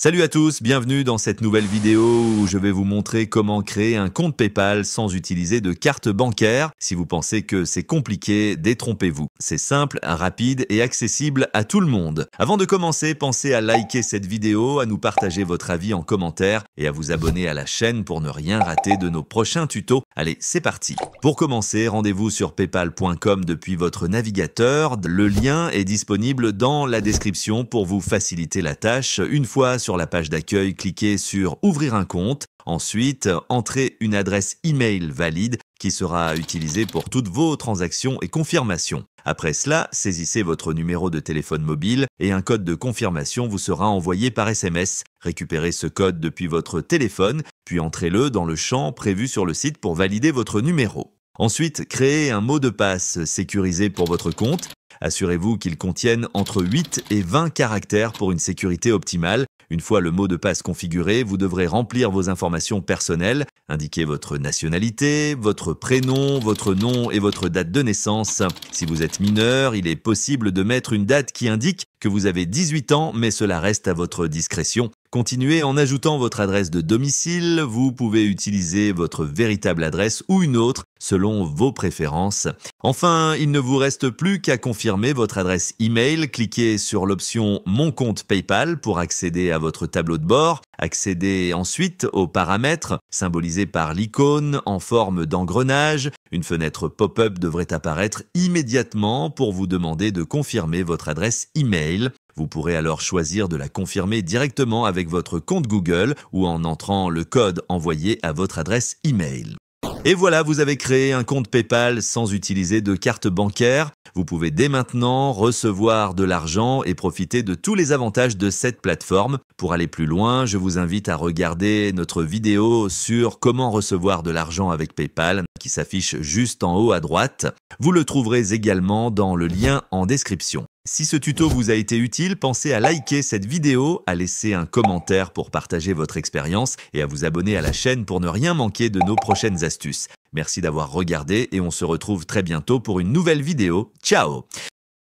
Salut à tous, bienvenue dans cette nouvelle vidéo où je vais vous montrer comment créer un compte PayPal sans utiliser de carte bancaire. Si vous pensez que c'est compliqué, détrompez-vous. C'est simple, rapide et accessible à tout le monde. Avant de commencer, pensez à liker cette vidéo, à nous partager votre avis en commentaire et à vous abonner à la chaîne pour ne rien rater de nos prochains tutos. Allez, c'est parti. Pour commencer, rendez-vous sur paypal.com depuis votre navigateur. Le lien est disponible dans la description pour vous faciliter la tâche. Une fois sur la page d'accueil, cliquez sur Ouvrir un compte. Ensuite, entrez une adresse email valide qui sera utilisée pour toutes vos transactions et confirmations. Après cela, saisissez votre numéro de téléphone mobile et un code de confirmation vous sera envoyé par SMS. Récupérez ce code depuis votre téléphone puis entrez-le dans le champ prévu sur le site pour valider votre numéro. Ensuite, créez un mot de passe sécurisé pour votre compte. Assurez-vous qu'il contienne entre 8 et 20 caractères pour une sécurité optimale. Une fois le mot de passe configuré, vous devrez remplir vos informations personnelles, indiquer votre nationalité, votre prénom, votre nom et votre date de naissance. Si vous êtes mineur, il est possible de mettre une date qui indique que vous avez 18 ans, mais cela reste à votre discrétion. Continuez en ajoutant votre adresse de domicile, vous pouvez utiliser votre véritable adresse ou une autre selon vos préférences. Enfin, il ne vous reste plus qu'à confirmer votre adresse e-mail. cliquez sur l'option Mon compte PayPal pour accéder à votre tableau de bord, accédez ensuite aux paramètres symbolisés par l'icône en forme d'engrenage, une fenêtre pop-up devrait apparaître immédiatement pour vous demander de confirmer votre adresse email. Vous pourrez alors choisir de la confirmer directement avec votre compte Google ou en entrant le code envoyé à votre adresse email. Et voilà, vous avez créé un compte PayPal sans utiliser de carte bancaire. Vous pouvez dès maintenant recevoir de l'argent et profiter de tous les avantages de cette plateforme. Pour aller plus loin, je vous invite à regarder notre vidéo sur comment recevoir de l'argent avec PayPal qui s'affiche juste en haut à droite. Vous le trouverez également dans le lien en description. Si ce tuto vous a été utile, pensez à liker cette vidéo, à laisser un commentaire pour partager votre expérience et à vous abonner à la chaîne pour ne rien manquer de nos prochaines astuces. Merci d'avoir regardé et on se retrouve très bientôt pour une nouvelle vidéo. Ciao